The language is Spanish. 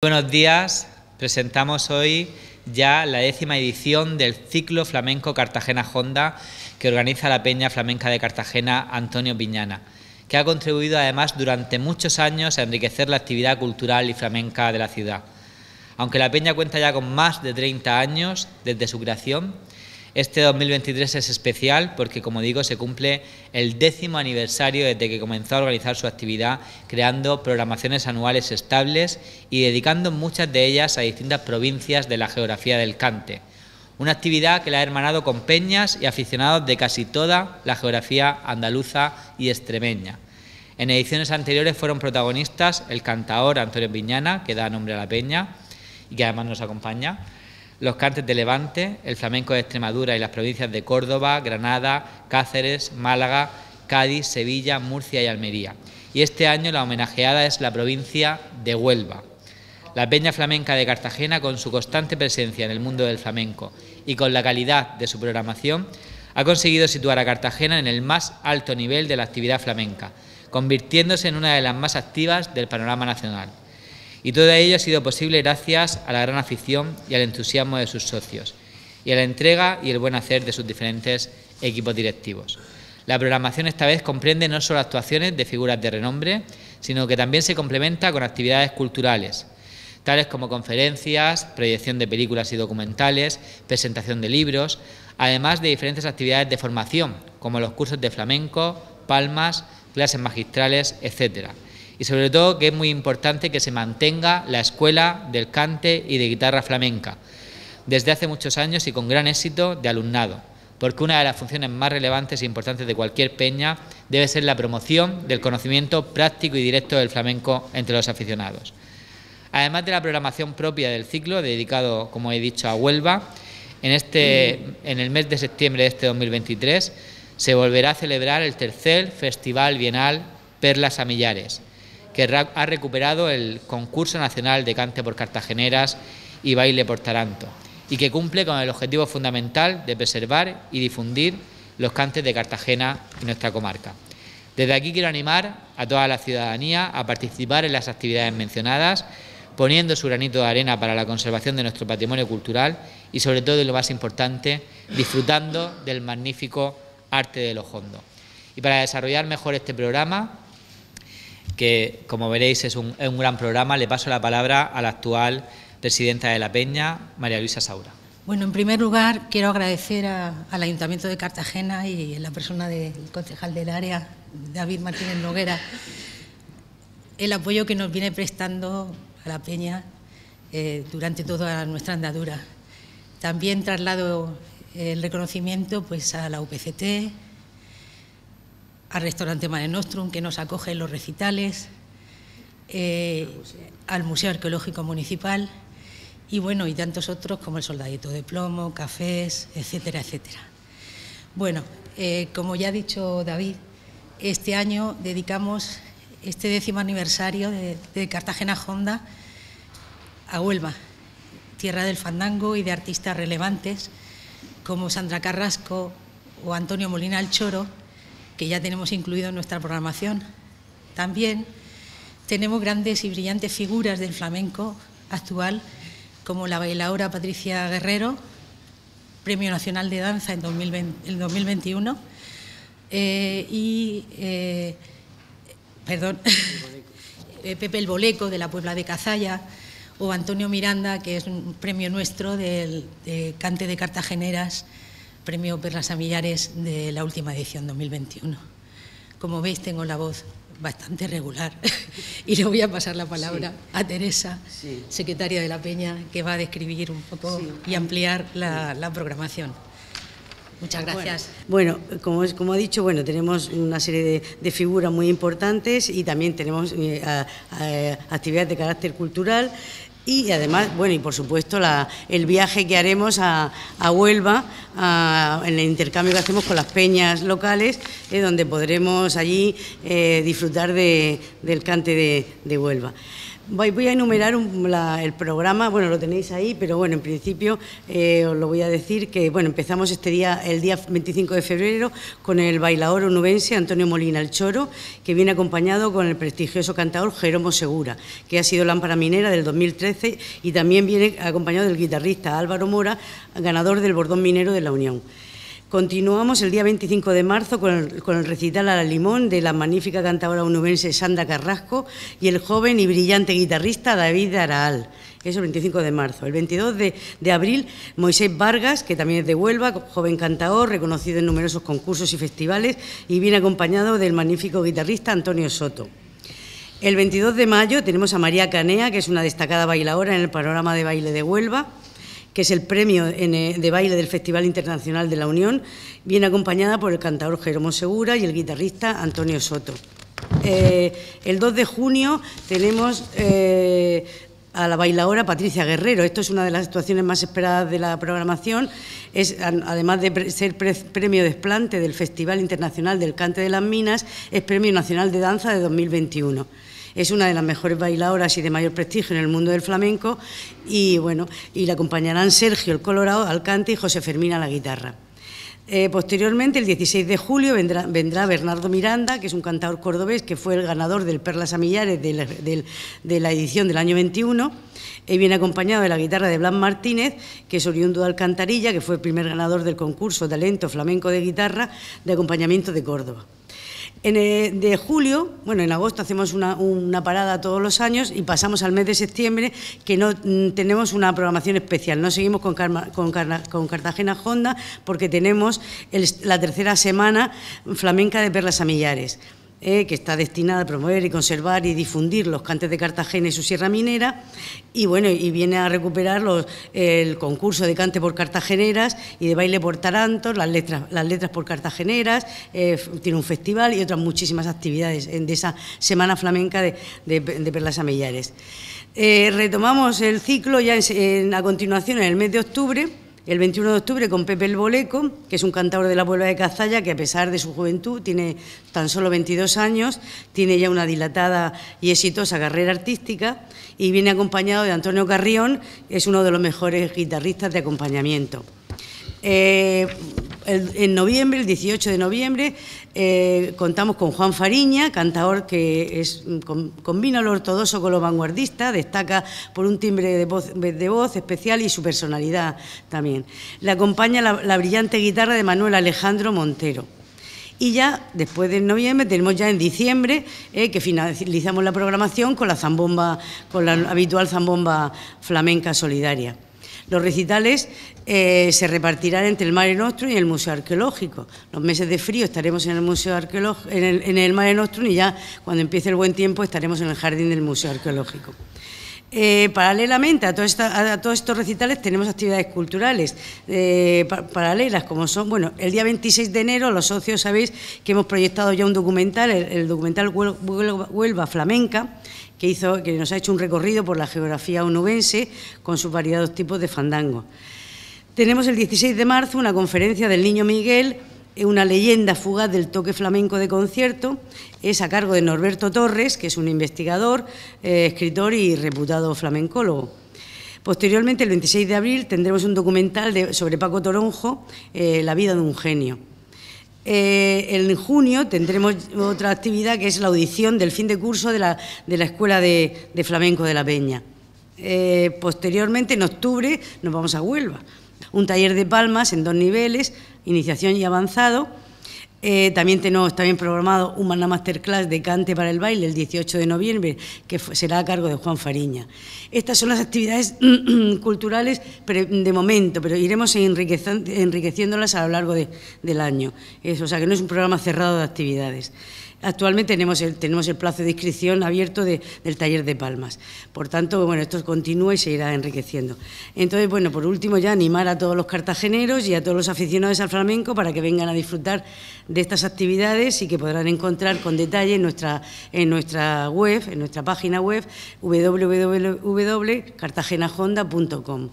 Buenos días, presentamos hoy ya la décima edición del ciclo flamenco Cartagena Honda que organiza la Peña Flamenca de Cartagena Antonio Piñana, que ha contribuido además durante muchos años a enriquecer la actividad cultural y flamenca de la ciudad. Aunque la Peña cuenta ya con más de 30 años desde su creación, este 2023 es especial porque, como digo, se cumple el décimo aniversario desde que comenzó a organizar su actividad, creando programaciones anuales estables y dedicando muchas de ellas a distintas provincias de la geografía del Cante. Una actividad que la ha hermanado con peñas y aficionados de casi toda la geografía andaluza y extremeña. En ediciones anteriores fueron protagonistas el cantaor Antonio Viñana, que da nombre a la peña y que además nos acompaña, los cantes de Levante, el flamenco de Extremadura y las provincias de Córdoba, Granada, Cáceres, Málaga, Cádiz, Sevilla, Murcia y Almería. Y este año la homenajeada es la provincia de Huelva. La Peña Flamenca de Cartagena, con su constante presencia en el mundo del flamenco y con la calidad de su programación, ha conseguido situar a Cartagena en el más alto nivel de la actividad flamenca, convirtiéndose en una de las más activas del panorama nacional. Y todo ello ha sido posible gracias a la gran afición y al entusiasmo de sus socios, y a la entrega y el buen hacer de sus diferentes equipos directivos. La programación esta vez comprende no solo actuaciones de figuras de renombre, sino que también se complementa con actividades culturales, tales como conferencias, proyección de películas y documentales, presentación de libros, además de diferentes actividades de formación, como los cursos de flamenco, palmas, clases magistrales, etcétera y sobre todo que es muy importante que se mantenga la escuela del cante y de guitarra flamenca desde hace muchos años y con gran éxito de alumnado, porque una de las funciones más relevantes e importantes de cualquier peña debe ser la promoción del conocimiento práctico y directo del flamenco entre los aficionados. Además de la programación propia del ciclo, dedicado, como he dicho, a Huelva, en, este, en el mes de septiembre de este 2023 se volverá a celebrar el tercer Festival Bienal Perlas a Millares, que ha recuperado el concurso nacional de cante por cartageneras y baile por taranto y que cumple con el objetivo fundamental de preservar y difundir los cantes de Cartagena y nuestra comarca. Desde aquí quiero animar a toda la ciudadanía a participar en las actividades mencionadas, poniendo su granito de arena para la conservación de nuestro patrimonio cultural y sobre todo, y lo más importante, disfrutando del magnífico arte de los hondos... Y para desarrollar mejor este programa, que como veréis es un, gran programa. Le paso la palabra a la actual presidenta de la Peña, María Luisa Saura. Bueno, en primer lugar, quiero agradecer al Ayuntamiento de Cartagena y en la persona del concejal del área, David Martínez Noguera, el apoyo que nos viene prestando a la Peña eh, durante toda nuestra andadura. También traslado el reconocimiento pues, a la UPCT, al restaurante Mare Nostrum, que nos acoge en los recitales, eh, al Museo Arqueológico Municipal y bueno, y tantos otros como el Soldadito de Plomo, cafés, etcétera, etcétera. Bueno, eh, como ya ha dicho David, este año dedicamos este décimo aniversario de, Cartagena Honda a Huelva, tierra del fandango y de artistas relevantes como Sandra Carrasco o Antonio Molina El Choro, que ya tenemos incluido en nuestra programación. También tenemos grandes y brillantes figuras del flamenco actual, como la bailadora Patricia Guerrero, Premio Nacional de Danza en 2021, eh, y, eh, eh, Pepe el Boleco de la Puebla de Cazalla, o Antonio Miranda, que es un premio nuestro del Cante de Cartageneras Premio Perlas a Millares de la última edición 2021. Como veis, tengo la voz bastante regular y le voy a pasar la palabra a Teresa, secretaria de la Peña, que va a describir un poco y ampliar la, programación. Muchas gracias. Bueno, como, es, como ha dicho, bueno, tenemos una serie de, figuras muy importantes y también tenemos eh, actividades de carácter cultural y además, bueno, y por supuesto el viaje que haremos a, Huelva, en el intercambio que hacemos con las peñas locales, eh, donde podremos allí eh, disfrutar del cante de, de Huelva. Voy, a enumerar el programa, bueno, lo tenéis ahí, pero bueno, en principio eh, os lo voy a decir que, bueno, empezamos este día, el día 25 de febrero, con el bailador onubense Antonio Molina el Choro, que viene acompañado con el prestigioso cantador Jeromo Segura, que ha sido lámpara minera del 2013 y también viene acompañado del guitarrista Álvaro Mora, ganador del Bordón Minero de la Unión. Continuamos el día 25 de marzo con el, recital a la limón de la magnífica cantadora unubense Sandra Carrasco y el joven y brillante guitarrista David Araal. Eso el 25 de marzo. El 22 de, abril, Moisés Vargas, que también es de Huelva, joven cantador, reconocido en numerosos concursos y festivales, y viene acompañado del magnífico guitarrista Antonio Soto. El 22 de mayo tenemos a María Canea, que es una destacada bailadora en el panorama de baile de Huelva que es el premio eh, de baile del Festival Internacional de la Unión, viene acompañada por el cantador Jerónimo Segura y el guitarrista Antonio Soto. Eh, el 2 de junio tenemos eh, a la bailadora Patricia Guerrero. Esto es una de las actuaciones más esperadas de la programación. Es, además de ser premio desplante del Festival Internacional del Cante de las Minas, es Premio Nacional de Danza de 2021. Es una de las mejores bailadoras y de mayor prestigio en el mundo del flamenco y bueno, y la acompañarán Sergio el Colorado al y José Fermín a la guitarra. Eh, posteriormente, el 16 de julio, vendrá, Bernardo Miranda, que es un cantador cordobés que fue el ganador del Perlas a Millares de la, edición del año 21. y eh, viene acompañado de la guitarra de Blas Martínez, que es oriundo de Alcantarilla, que fue el primer ganador del concurso Talento Flamenco de Guitarra de Acompañamiento de Córdoba. En de julio, bueno, en agosto hacemos una, parada todos los años y pasamos al mes de septiembre, que no mm, tenemos una programación especial. No seguimos con, Cartagena Honda porque tenemos la tercera semana flamenca de Perlas a Millares. Eh, que está destinada a promover y conservar y difundir los cantes de Cartagena y su sierra minera, y bueno, y viene a recuperar el concurso de cante por cartageneras y de baile por tarantos, las letras, por cartageneras, eh, tiene un festival y otras muchísimas actividades de esa Semana Flamenca de, Perlas Amellares. Eh, retomamos el ciclo ya a continuación en el mes de octubre el 21 de octubre con Pepe el Boleco, que es un cantador de la Puebla de Cazalla, que a pesar de su juventud tiene tan solo 22 años, tiene ya una dilatada y exitosa carrera artística y viene acompañado de Antonio Carrión, que es uno de los mejores guitarristas de acompañamiento. Eh, en noviembre, el 18 de noviembre, eh, contamos con Juan Fariña, cantador que mm, combina lo ortodoxo con lo vanguardista, destaca por un timbre de voz, especial y su personalidad también. Le acompaña la, brillante guitarra de Manuel Alejandro Montero. Y ya después de noviembre tenemos ya en diciembre eh, que finalizamos la programación con la zambomba, con la habitual zambomba flamenca solidaria. Los recitales eh, se repartirán entre el Mare Nostrum y el Museo Arqueológico. Los meses de frío estaremos en el Museo Arqueológico, en el, en el Mare Nostrum y ya cuando empiece el buen tiempo estaremos en el jardín del Museo Arqueológico. Eh, paralelamente a, todos estos recitales tenemos actividades culturales eh, paralelas, como son, bueno, el día 26 de enero los socios sabéis que hemos proyectado ya un documental, el, documental Huelva, Flamenca, que, hizo, que nos ha hecho un recorrido por la geografía onubense con sus variados tipos de fandangos. Tenemos el 16 de marzo una conferencia del Niño Miguel, eh, una leyenda fugaz del toque flamenco de concierto, es a cargo de Norberto Torres, que es un investigador, eh, escritor y reputado flamencólogo. Posteriormente, el 26 de abril, tendremos un documental sobre Paco Toronjo, eh, La vida de un genio. Eh, en junio tendremos otra actividad que es la audición del fin de curso de la, Escuela de, de, Flamenco de la Peña. posteriormente, en octubre, nos vamos a Huelva. Un taller de palmas en dos niveles, iniciación y avanzado eh, también tenemos bien programado una masterclass de cante para el baile el 18 de noviembre, que será a cargo de Juan Fariña. Estas son las actividades culturales de momento, pero iremos enriqueciéndolas a lo largo del año. o sea, que no es un programa cerrado de actividades. Actualmente tenemos el, tenemos el plazo de inscripción abierto del taller de palmas. Por tanto, bueno, esto continúa y se irá enriqueciendo. Entonces, bueno, por último ya animar a todos los cartageneros y a todos los aficionados al flamenco para que vengan a disfrutar de estas actividades y que podrán encontrar con detalle en nuestra, en nuestra web, en nuestra página web www.cartagenahonda.com.